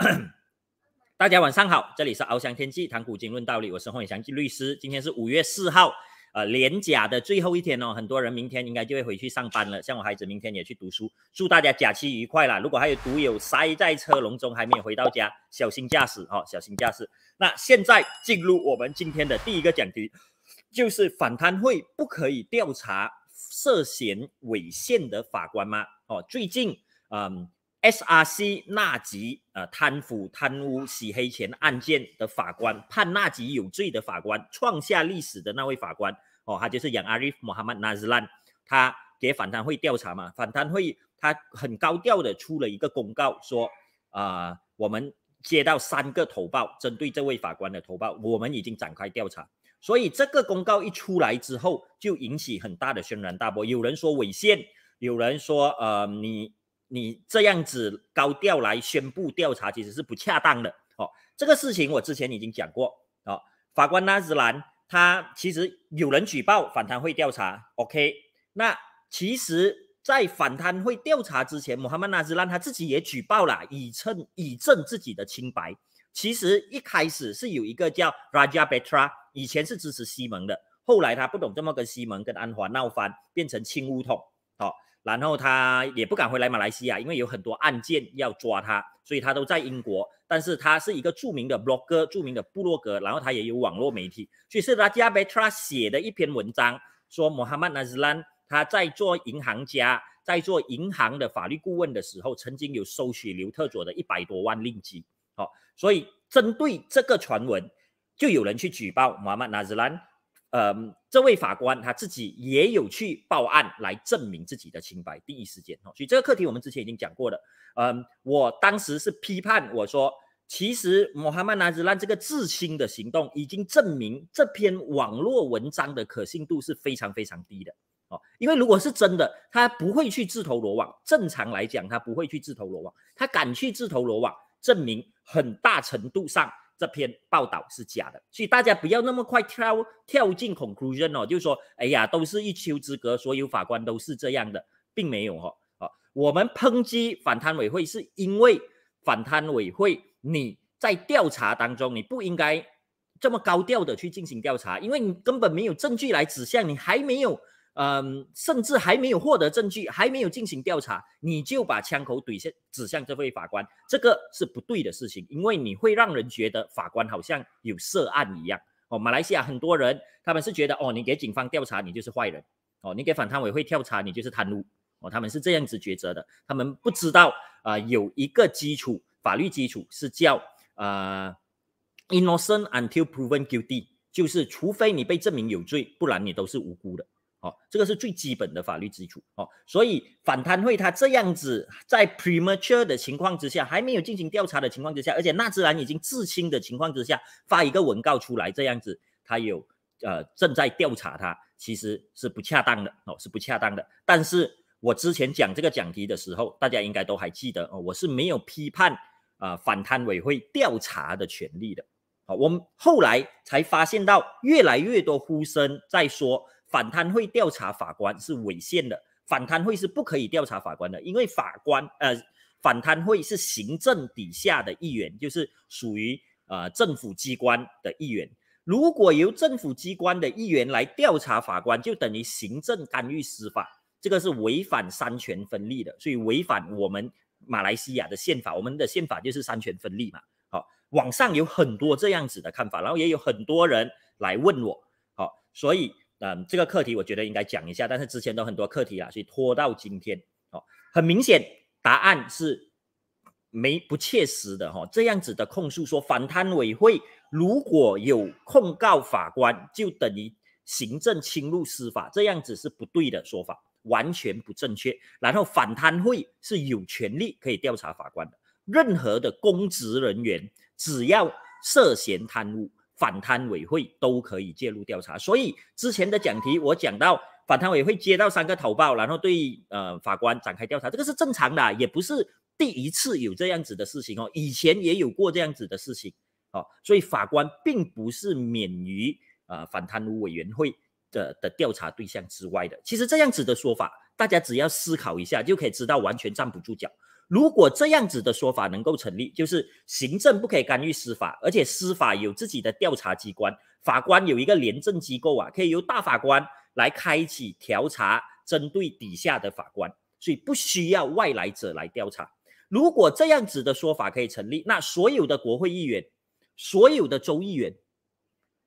大家晚上好，这里是翱翔天际谈古今论道理，我是黄伟翔律师。今天是五月四号，呃，连假的最后一天哦，很多人明天应该就会回去上班了，像我孩子明天也去读书。祝大家假期愉快啦！如果还有独友塞在车笼中还没有回到家，小心驾驶哦，小心驾驶。那现在进入我们今天的第一个讲题，就是反贪会不可以调查涉嫌猥亵的法官吗？哦，最近，嗯。SRC 纳吉呃，贪腐、贪污、洗黑钱案件的法官判纳吉有罪的法官，创下历史的那位法官哦，他就是杨阿瑞姆穆罕默纳兹兰。他给反贪会调查嘛，反贪会他很高调的出了一个公告，说啊，我们接到三个投报，针对这位法官的投报，我们已经展开调查。所以这个公告一出来之后，就引起很大的轩然大波。有人说违宪，有人说呃，你。你这样子高调来宣布调查，其实是不恰当的哦。这个事情我之前已经讲过哦。法官纳兹兰，他其实有人举报反贪会调查，OK？那其实，在反贪会调查之前，穆罕默纳兹兰他自己也举报了，以证以证自己的清白。其实一开始是有一个叫 Raja Petra，以前是支持西蒙的，后来他不懂这么跟西蒙跟安华闹翻，变成清乌统哦。然后他也不敢回来马来西亚，因为有很多案件要抓他，所以他都在英国。但是他是一个著名的 blogger，著名的布洛格，然后他也有网络媒体。所以是拉加贝特拉写的一篇文章，说 m m m h a 穆罕默德·纳 a n 他在做银行家，在做银行的法律顾问的时候，曾经有收取刘特佐的一百多万令吉。好，所以针对这个传闻，就有人去举报 m m m h a 穆罕默德·纳 a n 嗯，这位法官他自己也有去报案来证明自己的清白，第一时间哦。所以这个课题我们之前已经讲过了。嗯，我当时是批判我说，其实穆罕曼纳日兰这个自清的行动已经证明这篇网络文章的可信度是非常非常低的哦。因为如果是真的，他不会去自投罗网。正常来讲，他不会去自投罗网，他敢去自投罗网，证明很大程度上。这篇报道是假的，所以大家不要那么快跳跳进 conclusion 哦，就是说，哎呀，都是一丘之隔，所有法官都是这样的，并没有哦。好，我们抨击反贪委会是因为反贪委会你在调查当中，你不应该这么高调的去进行调查，因为你根本没有证据来指向，你还没有。嗯，甚至还没有获得证据，还没有进行调查，你就把枪口怼向指向这位法官，这个是不对的事情，因为你会让人觉得法官好像有涉案一样。哦，马来西亚很多人他们是觉得，哦，你给警方调查你就是坏人，哦，你给反贪委会调查你就是贪污，哦，他们是这样子抉择的。他们不知道啊，有一个基础法律基础是叫啊，innocent until proven guilty，就是除非你被证明有罪，不然你都是无辜的。哦，这个是最基本的法律基础哦，所以反贪会他这样子在 premature 的情况之下，还没有进行调查的情况之下，而且纳兹兰已经自清的情况之下，发一个文告出来这样子，他有呃正在调查他，其实是不恰当的哦，是不恰当的。但是我之前讲这个讲题的时候，大家应该都还记得哦，我是没有批判啊反贪委会调查的权利的。好，我们后来才发现到越来越多呼声在说。反贪会调查法官是违宪的，反贪会是不可以调查法官的，因为法官呃，反贪会是行政底下的议员，就是属于呃政府机关的议员。如果由政府机关的议员来调查法官，就等于行政干预司法，这个是违反三权分立的，所以违反我们马来西亚的宪法。我们的宪法就是三权分立嘛。好，网上有很多这样子的看法，然后也有很多人来问我，好，所以。嗯，这个课题我觉得应该讲一下，但是之前都很多课题啊，所以拖到今天。哦，很明显答案是没不切实的哈。这样子的控诉说，反贪委会如果有控告法官，就等于行政侵入司法，这样子是不对的说法，完全不正确。然后反贪会是有权利可以调查法官的，任何的公职人员只要涉嫌贪污。反贪委会都可以介入调查，所以之前的讲题我讲到反贪委会接到三个投报，然后对呃法官展开调查，这个是正常的，也不是第一次有这样子的事情哦，以前也有过这样子的事情哦，所以法官并不是免于呃反贪污委员会的的调查对象之外的。其实这样子的说法，大家只要思考一下就可以知道，完全站不住脚。如果这样子的说法能够成立，就是行政不可以干预司法，而且司法有自己的调查机关，法官有一个廉政机构啊，可以由大法官来开启调查，针对底下的法官，所以不需要外来者来调查。如果这样子的说法可以成立，那所有的国会议员、所有的州议员，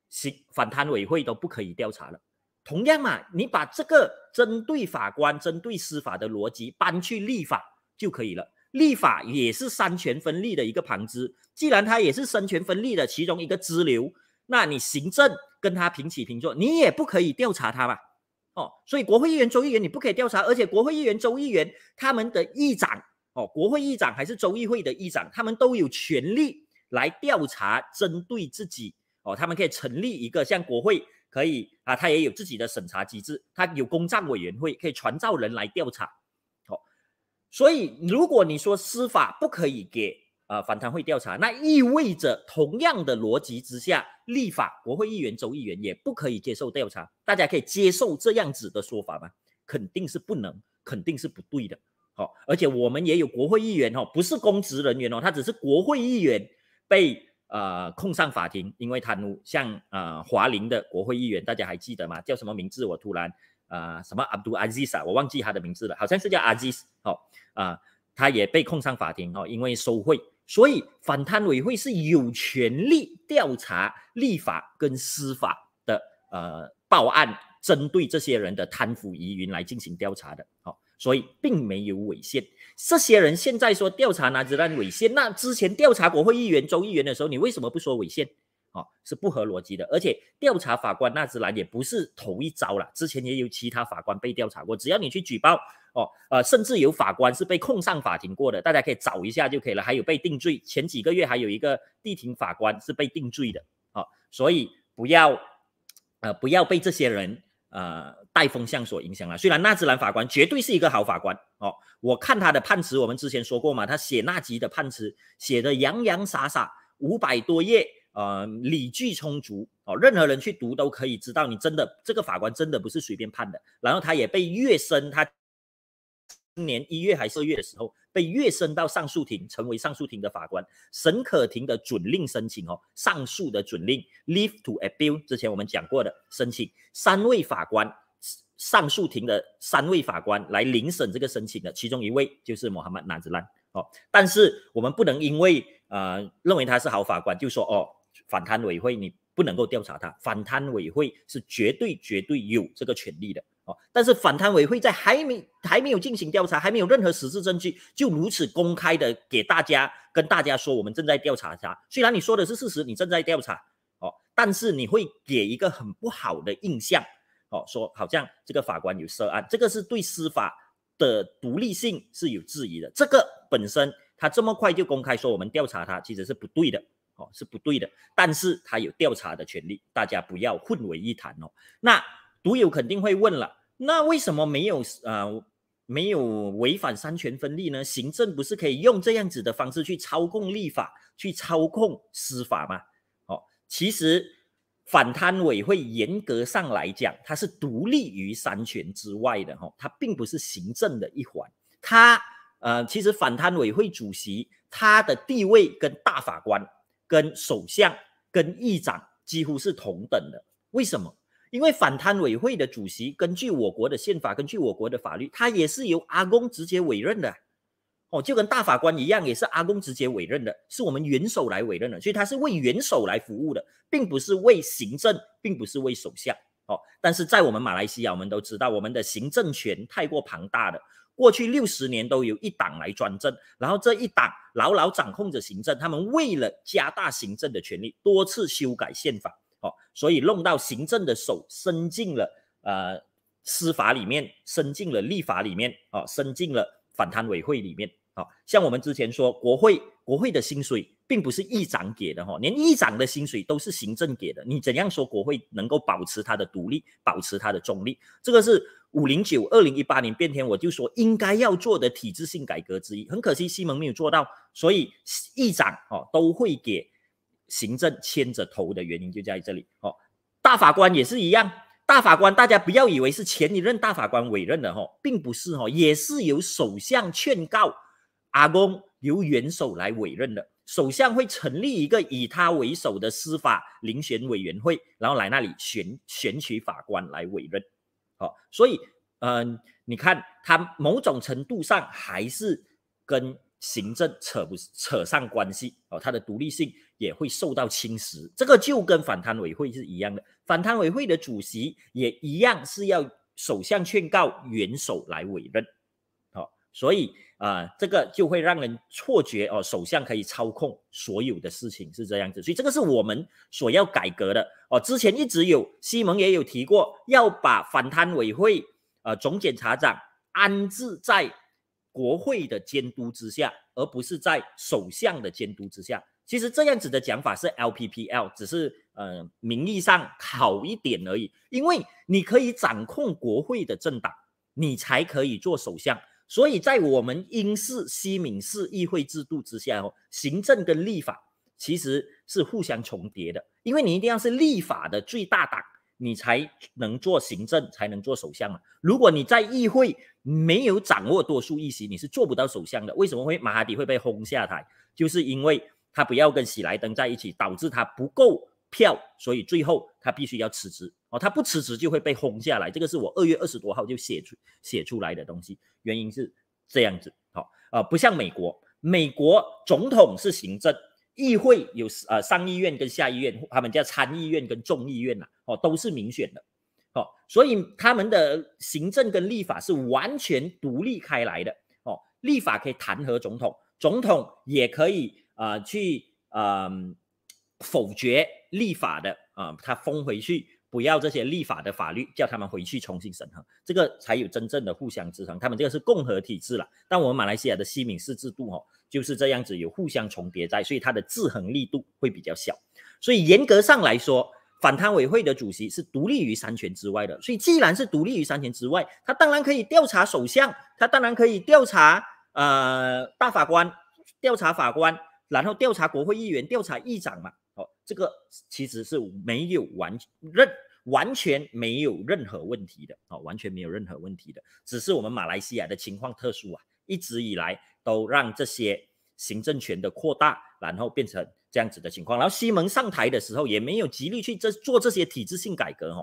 行反贪委会都不可以调查了。同样嘛，你把这个针对法官、针对司法的逻辑搬去立法就可以了。立法也是三权分立的一个旁支，既然它也是三权分立的其中一个支流，那你行政跟他平起平坐，你也不可以调查他吧？哦，所以国会议员州议员你不可以调查，而且国会议员州议员他们的议长哦，国会议长还是州议会的议长，他们都有权利来调查针对自己哦，他们可以成立一个像国会可以啊，他也有自己的审查机制，他有公账委员会可以传召人来调查。所以，如果你说司法不可以给啊反贪会调查，那意味着同样的逻辑之下，立法国会议员州议员也不可以接受调查。大家可以接受这样子的说法吗？肯定是不能，肯定是不对的。好，而且我们也有国会议员哦，不是公职人员哦，他只是国会议员被呃控上法庭，因为贪污。像呃华林的国会议员，大家还记得吗？叫什么名字？我突然。啊，什么阿杜阿兹啊，我忘记他的名字了，好像是叫阿兹哦。啊，他也被控上法庭哦，因为受贿，所以反贪委会是有权利调查立法跟司法的呃报案，针对这些人的贪腐疑云来进行调查的。哦，所以并没有违宪。这些人现在说调查拿只蛋违宪，那之前调查国会议员周议员的时候，你为什么不说违宪？哦，是不合逻辑的，而且调查法官纳兹兰也不是头一遭了，之前也有其他法官被调查过。只要你去举报，哦，呃，甚至有法官是被控上法庭过的，大家可以找一下就可以了。还有被定罪，前几个月还有一个地庭法官是被定罪的，哦，所以不要，呃，不要被这些人呃带风向所影响了。虽然纳兹兰法官绝对是一个好法官，哦，我看他的判词，我们之前说过嘛，他写那集的判词写的洋洋洒洒五百多页。呃，理据充足哦，任何人去读都可以知道，你真的这个法官真的不是随便判的。然后他也被越升，他今年一月还是二月的时候被越升到上诉庭，成为上诉庭的法官。沈可庭的准令申请哦，上诉的准令 leave to appeal，之前我们讲过的申请，三位法官上诉庭的三位法官来聆审这个申请的，其中一位就是穆罕默德·纳兹兰哦。但是我们不能因为呃认为他是好法官就说哦。反贪委会，你不能够调查他。反贪委会是绝对绝对有这个权利的，哦。但是反贪委会在还没还没有进行调查，还没有任何实质证据，就如此公开的给大家跟大家说，我们正在调查他。虽然你说的是事实，你正在调查，哦，但是你会给一个很不好的印象，哦，说好像这个法官有涉案，这个是对司法的独立性是有质疑的。这个本身他这么快就公开说我们调查他，其实是不对的。哦，是不对的，但是他有调查的权利，大家不要混为一谈哦。那独友肯定会问了，那为什么没有呃没有违反三权分立呢？行政不是可以用这样子的方式去操控立法，去操控司法吗？哦，其实反贪委会严格上来讲，它是独立于三权之外的哈，它并不是行政的一环。它呃，其实反贪委会主席他的地位跟大法官。跟首相、跟议长几乎是同等的，为什么？因为反贪委会的主席，根据我国的宪法，根据我国的法律，他也是由阿公直接委任的，哦，就跟大法官一样，也是阿公直接委任的，是我们元首来委任的，所以他是为元首来服务的，并不是为行政，并不是为首相哦。但是在我们马来西亚，我们都知道，我们的行政权太过庞大了。过去六十年都由一党来专政，然后这一党牢牢掌控着行政，他们为了加大行政的权力，多次修改宪法，哦，所以弄到行政的手伸进了呃司法里面，伸进了立法里面，哦，伸进了反贪委会里面，哦，像我们之前说，国会国会的薪水。并不是议长给的哈，连议长的薪水都是行政给的。你怎样说国会能够保持它的独立，保持它的中立？这个是五零九二零一八年变天，我就说应该要做的体制性改革之一。很可惜西蒙没有做到，所以议长哦都会给行政牵着头的原因就在这里哦。大法官也是一样，大法官大家不要以为是前一任大法官委任的哈，并不是哈，也是由首相劝告阿公，由元首来委任的。首相会成立一个以他为首的司法遴选委员会，然后来那里选选取法官来委任。好，所以，嗯，你看，他某种程度上还是跟行政扯不扯上关系。哦，他的独立性也会受到侵蚀。这个就跟反贪委会是一样的，反贪委会的主席也一样是要首相劝告元首来委任。好，所以。啊，这个就会让人错觉哦，首相可以操控所有的事情是这样子，所以这个是我们所要改革的哦。之前一直有西蒙也有提过，要把反贪委会、呃总检察长安置在国会的监督之下，而不是在首相的监督之下。其实这样子的讲法是 LPPL，只是呃名义上好一点而已，因为你可以掌控国会的政党，你才可以做首相。所以在我们英式西敏式议会制度之下哦，行政跟立法其实是互相重叠的，因为你一定要是立法的最大党，你才能做行政，才能做首相嘛。如果你在议会没有掌握多数议席，你是做不到首相的。为什么会马哈迪会被轰下台？就是因为他不要跟喜莱登在一起，导致他不够。票，所以最后他必须要辞职哦，他不辞职就会被轰下来。这个是我二月二十多号就写出写出来的东西，原因是这样子。好啊，不像美国，美国总统是行政，议会有呃上议院跟下议院，他们叫参议院跟众议院呐，哦，都是民选的，哦，所以他们的行政跟立法是完全独立开来的，哦，立法可以弹劾总统，总统也可以呃去嗯。否决立法的啊，他封回去，不要这些立法的法律，叫他们回去重新审核，这个才有真正的互相制衡。他们这个是共和体制了，但我们马来西亚的西敏寺制度哈，就是这样子有互相重叠在，所以它的制衡力度会比较小。所以严格上来说，反贪委会的主席是独立于三权之外的。所以既然是独立于三权之外，他当然可以调查首相，他当然可以调查呃大法官、调查法官，然后调查国会议员、调查议长嘛。这个其实是没有完任完全没有任何问题的哦，完全没有任何问题的。只是我们马来西亚的情况特殊啊，一直以来都让这些行政权的扩大，然后变成这样子的情况。然后西蒙上台的时候也没有极力去这做这些体制性改革哈。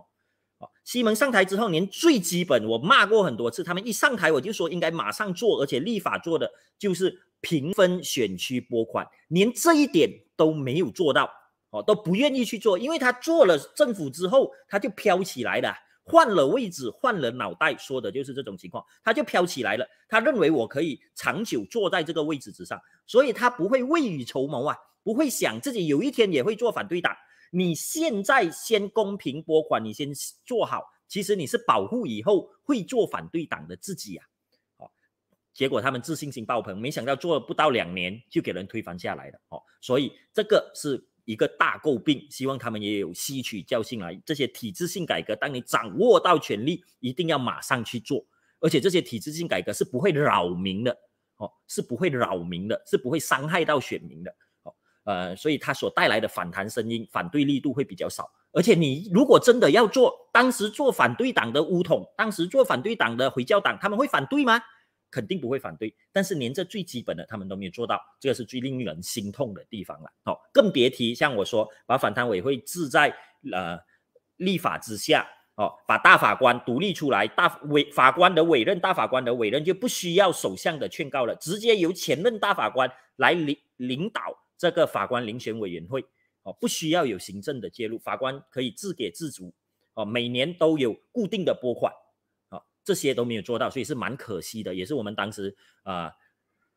哦，西蒙上台之后连最基本我骂过很多次，他们一上台我就说应该马上做，而且立法做的就是平分选区拨款，连这一点都没有做到。哦，都不愿意去做，因为他做了政府之后，他就飘起来了，换了位置，换了脑袋，说的就是这种情况，他就飘起来了。他认为我可以长久坐在这个位置之上，所以他不会未雨绸缪啊，不会想自己有一天也会做反对党。你现在先公平拨款，你先做好，其实你是保护以后会做反对党的自己啊。哦，结果他们自信心爆棚，没想到做了不到两年就给人推翻下来了。哦，所以这个是。一个大诟病，希望他们也有吸取教训来。这些体制性改革，当你掌握到权力，一定要马上去做。而且这些体制性改革是不会扰民的，哦，是不会扰民的，是不会伤害到选民的，哦，呃，所以它所带来的反弹声音、反对力度会比较少。而且你如果真的要做，当时做反对党的乌统，当时做反对党的回教党，他们会反对吗？肯定不会反对，但是连这最基本的他们都没有做到，这个是最令人心痛的地方了。哦，更别提像我说把反贪委会置在呃立法之下哦，把大法官独立出来，大委法官的委任，大法官的委任就不需要首相的劝告了，直接由前任大法官来领领导这个法官遴选委员会哦，不需要有行政的介入，法官可以自给自足哦，每年都有固定的拨款。这些都没有做到，所以是蛮可惜的，也是我们当时啊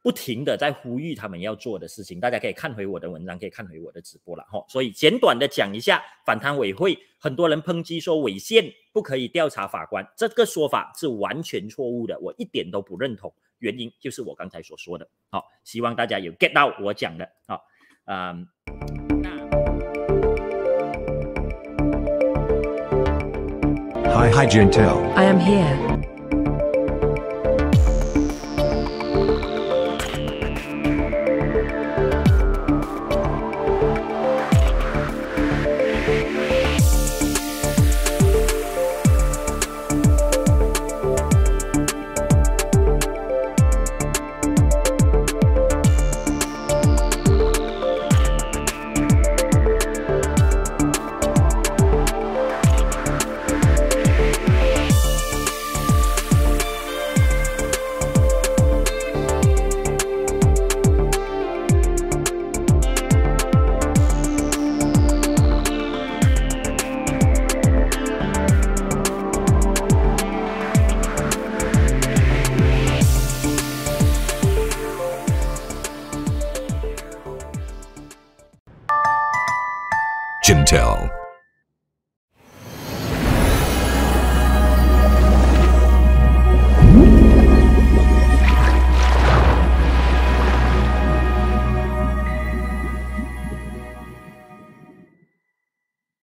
不停的在呼吁他们要做的事情。大家可以看回我的文章，可以看回我的直播了哈。所以简短的讲一下，反贪委会很多人抨击说违宪不可以调查法官，这个说法是完全错误的，我一点都不认同。原因就是我刚才所说的。好，希望大家有 get 到我讲的啊。嗯。Hi, hi, Gentel. I am here.